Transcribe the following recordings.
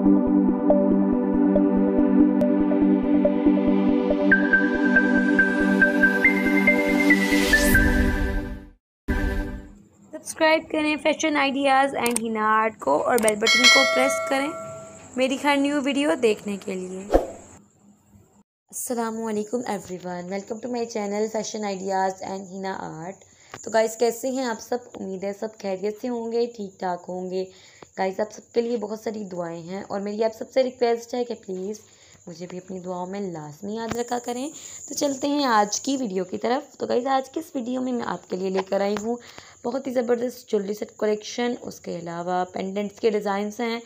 subscribe करें fashion ideas and हिनाट को और बेल बटन को प्रेस करें मेरी हर न्यू वीडियो देखने के लिए असलकम everyone welcome to my channel fashion ideas and Hina art तो गाइस कैसे हैं आप सब उम्मीद है सब खैरियत से होंगे ठीक ठाक होंगे गाइस आप सबके लिए बहुत सारी दुआएं हैं और मेरी आप सबसे रिक्वेस्ट है कि प्लीज़ मुझे भी अपनी दुआओं में लाजमी याद रखा करें तो चलते हैं आज की वीडियो की तरफ तो गाइज़ आज की इस वीडियो में मैं आपके लिए लेकर आई हूँ बहुत ही ज़बरदस्त ज्वेलरी सेट कलेक्शन उसके अलावा पेंडेंट्स के डिज़ाइंस हैं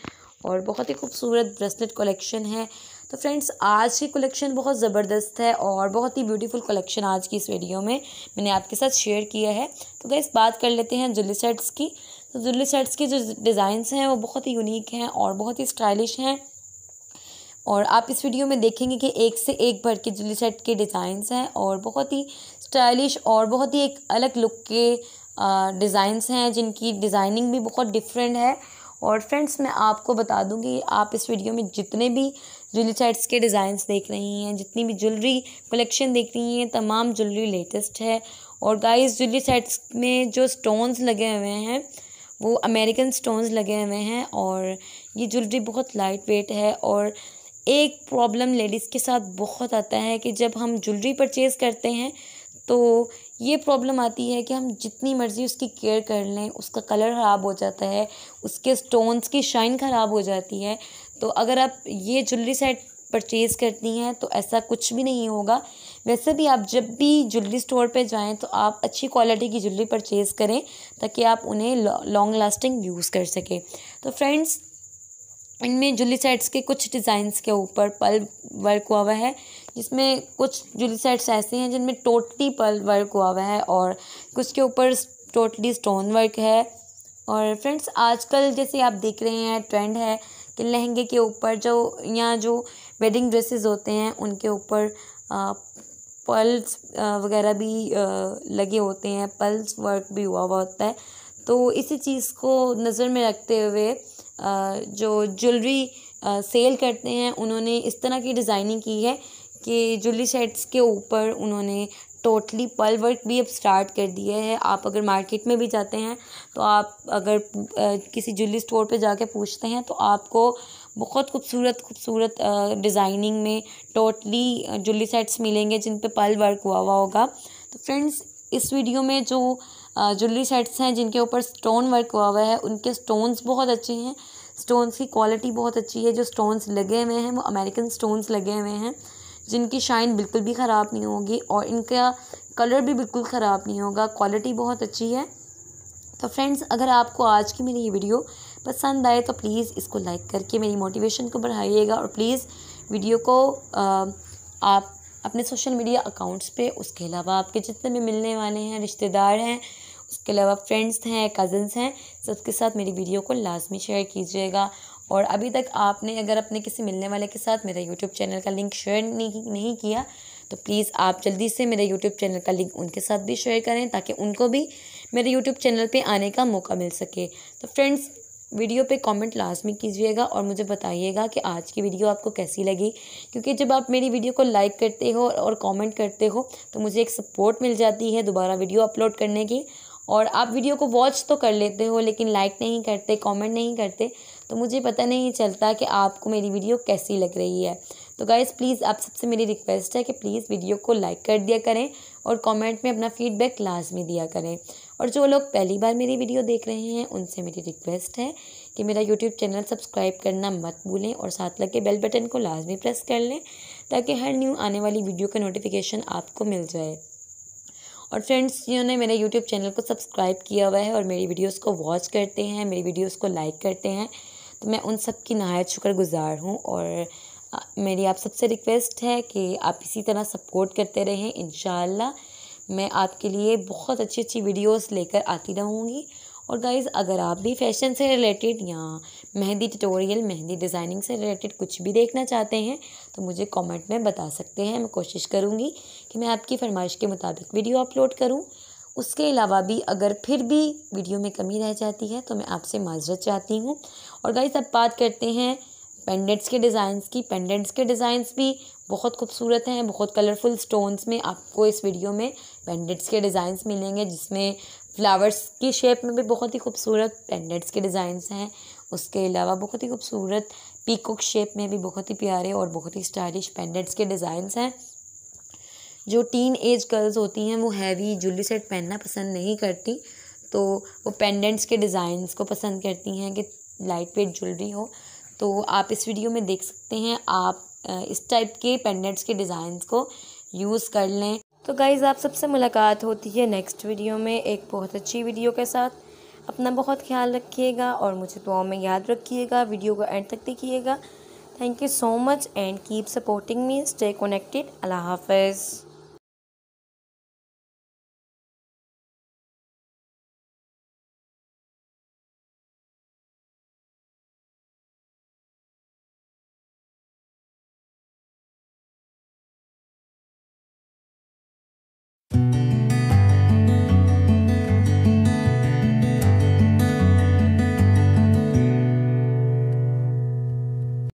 और बहुत ही खूबसूरत ब्रेसलेट कलेक्शन है तो फ्रेंड्स आज की कलेक्शन बहुत ज़बरदस्त है और बहुत ही ब्यूटीफुल कलेक्शन आज की इस वीडियो में मैंने आपके साथ शेयर किया है तो गैस बात कर लेते हैं ज्वेलरी सेट्स की तो जुल्ली सेट्स के जो डिज़ाइंस हैं वो बहुत ही यूनिक हैं और बहुत ही स्टाइलिश हैं और आप इस वीडियो में देखेंगे कि एक से एक भर के जुल्ली सेट के डिज़ाइंस हैं और बहुत ही स्टाइलिश और बहुत ही एक अलग लुक के डिज़ाइंस हैं जिनकी डिज़ाइनिंग भी बहुत डिफरेंट है और फ्रेंड्स मैं आपको बता दूंगी आप इस वीडियो में जितने भी ज्वेलरी सेट्स के डिज़ाइंस देख रही हैं जितनी भी ज्वेलरी कलेक्शन देख रही हैं तमाम ज्वेलरी लेटेस्ट है और गाइस ज्वेलरी सेट्स में जो स्टोन्स लगे हुए हैं वो अमेरिकन स्टोन्स लगे हुए हैं और ये ज्वेलरी बहुत लाइट वेट है और एक प्रॉब्लम लेडीज़ के साथ बहुत आता है कि जब हम ज्वेलरी परचेज़ करते हैं तो ये प्रॉब्लम आती है कि हम जितनी मर्ज़ी उसकी केयर कर लें उसका कलर ख़राब हो जाता है उसके स्टोन्स की शाइन ख़राब हो जाती है तो अगर आप ये ज्वेलरी सेट परचेज़ करती हैं तो ऐसा कुछ भी नहीं होगा वैसे भी आप जब भी ज्वेलरी स्टोर पे जाएं तो आप अच्छी क्वालिटी की ज्वेलरी परचेज़ करें ताकि आप उन्हें लॉन्ग लास्टिंग यूज़ कर सकें तो फ्रेंड्स इनमें जुली सेट्स के कुछ डिज़ाइंस के ऊपर पल वर्क हुआ हुआ है जिसमें कुछ जुली सेट्स ऐसे हैं जिनमें टोटली पल वर्क हुआ हुआ है और कुछ के ऊपर टोटली स्टोन वर्क है और फ्रेंड्स आजकल जैसे आप देख रहे हैं ट्रेंड है कि लहंगे के ऊपर जो या जो वेडिंग ड्रेसेस होते हैं उनके ऊपर पल्स वगैरह भी लगे होते हैं पल्स वर्क भी हुआ हुआ होता है तो इसी चीज़ को नज़र में रखते हुए जो ज्वेलरी सेल करते हैं उन्होंने इस तरह की डिज़ाइनिंग की है कि ज्वेलरी सेट्स के ऊपर उन्होंने टोटली पल वर्क भी अब स्टार्ट कर दिया है आप अगर मार्केट में भी जाते हैं तो आप अगर किसी ज्वेलरी स्टोर पे जाके पूछते हैं तो आपको बहुत खूबसूरत खूबसूरत डिज़ाइनिंग में टोटली जुली सेट्स मिलेंगे जिन पे पल वर्क हुआ हुआ होगा तो फ्रेंड्स इस वीडियो में जो जुली सेट्स हैं जिनके ऊपर स्टोन वर्क हुआ हुआ है उनके स्टोन्स बहुत अच्छे हैं स्टोन्स की क्वालिटी बहुत अच्छी है जो स्टोन्स लगे हुए हैं वो अमेरिकन स्टोन्स लगे हुए हैं जिनकी शाइन बिल्कुल भी ख़राब नहीं होगी और इनका कलर भी बिल्कुल ख़राब नहीं होगा क्वालिटी बहुत अच्छी है तो फ्रेंड्स अगर आपको आज की मेरी ये वीडियो पसंद आए तो प्लीज़ इसको लाइक करके मेरी मोटिवेशन को बढ़ाइएगा और प्लीज़ वीडियो को आप अपने सोशल मीडिया अकाउंट्स पे उसके अलावा आपके जितने भी मिलने वाले हैं रिश्तेदार हैं उसके अलावा फ्रेंड्स हैं कज़न्स हैं सबके साथ मेरी वीडियो को लाजमी शेयर कीजिएगा और अभी तक आपने अगर अपने किसी मिलने वाले के साथ मेरा यूट्यूब चैनल का लिंक शेयर नहीं नहीं किया तो प्लीज़ आप जल्दी से मेरे यूट्यूब चैनल का लिंक उनके साथ भी शेयर करें ताकि उनको भी मेरे यूट्यूब चैनल पे आने का मौका मिल सके तो फ्रेंड्स वीडियो पे कमेंट लाजमी में कीजिएगा और मुझे बताइएगा कि आज की वीडियो आपको कैसी लगी क्योंकि जब आप मेरी वीडियो को लाइक करते हो और कमेंट करते हो तो मुझे एक सपोर्ट मिल जाती है दोबारा वीडियो अपलोड करने की और आप वीडियो को वॉच तो कर लेते हो लेकिन लाइक नहीं करते कमेंट नहीं करते तो मुझे पता नहीं चलता कि आपको मेरी वीडियो कैसी लग रही है तो गाइज़ प्लीज़ आप सबसे मेरी रिक्वेस्ट है कि प्लीज़ वीडियो को लाइक कर दिया करें और कमेंट में अपना फीडबैक लाजमी दिया करें और जो लोग पहली बार मेरी वीडियो देख रहे हैं उनसे मेरी रिक्वेस्ट है कि मेरा यूट्यूब चैनल सब्सक्राइब करना मत भूलें और साथ लगे बेल बटन को लाजमी प्रेस कर लें ताकि हर न्यू आने वाली वीडियो का नोटिफिकेशन आपको मिल जाए और फ्रेंड्स जिन्होंने मेरे यूट्यूब चैनल को सब्सक्राइब किया हुआ है और मेरी वीडियोज़ को वॉच करते हैं मेरी वीडियोज़ को लाइक करते हैं तो मैं उन सब की नहायत शुक्रगुजार हूँ और मेरी आप सबसे रिक्वेस्ट है कि आप इसी तरह सपोर्ट करते रहें इन मैं आपके लिए बहुत अच्छी अच्छी वीडियोस लेकर आती रहूँगी और गाइज़ अगर आप भी फैशन से रिलेटेड या मेहंदी ट्यूटोरियल मेहंदी डिज़ाइनिंग से रिलेटेड कुछ भी देखना चाहते हैं तो मुझे कमेंट में बता सकते हैं मैं कोशिश करूँगी कि मैं आपकी फरमाइश के मुताबिक वीडियो अपलोड करूँ उसके अलावा भी अगर फिर भी वीडियो में कमी रह जाती है तो मैं आपसे माजरत चाहती हूँ और गाइज़ अब बात करते हैं पेंडेंट्स के डिज़ाइंस की पेंडेंट्स के डिज़ाइंस भी बहुत खूबसूरत हैं बहुत कलरफुल स्टोन्स में आपको इस वीडियो में पेंडेंट्स के डिज़ाइंस मिलेंगे जिसमें फ्लावर्स की शेप में भी बहुत ही खूबसूरत पेंडेंट्स के डिज़ाइंस हैं उसके अलावा बहुत ही खूबसूरत पीकॉक शेप में भी बहुत ही प्यारे और बहुत ही स्टाइलिश पेंडेंट्स के डिज़ाइंस हैं जो टीन एज गर्ल्स होती हैं वो हैवी ज्वेलरी सेट पहनना पसंद नहीं करती तो वो पेंडेंट्स के डिज़ाइंस को पसंद करती हैं कि लाइट वेट ज्वेलरी हो तो आप इस वीडियो में देख सकते हैं आप इस टाइप के पेंडेंट्स के डिज़ाइंस को यूज़ कर लें तो गाइज़ आप सबसे मुलाकात होती है नेक्स्ट वीडियो में एक बहुत अच्छी वीडियो के साथ अपना बहुत ख्याल रखिएगा और मुझे दुआओं में याद रखिएगा वीडियो को एंड तक देखिएगा thank you so much and keep supporting me stay connected अल्लाह हाफिज़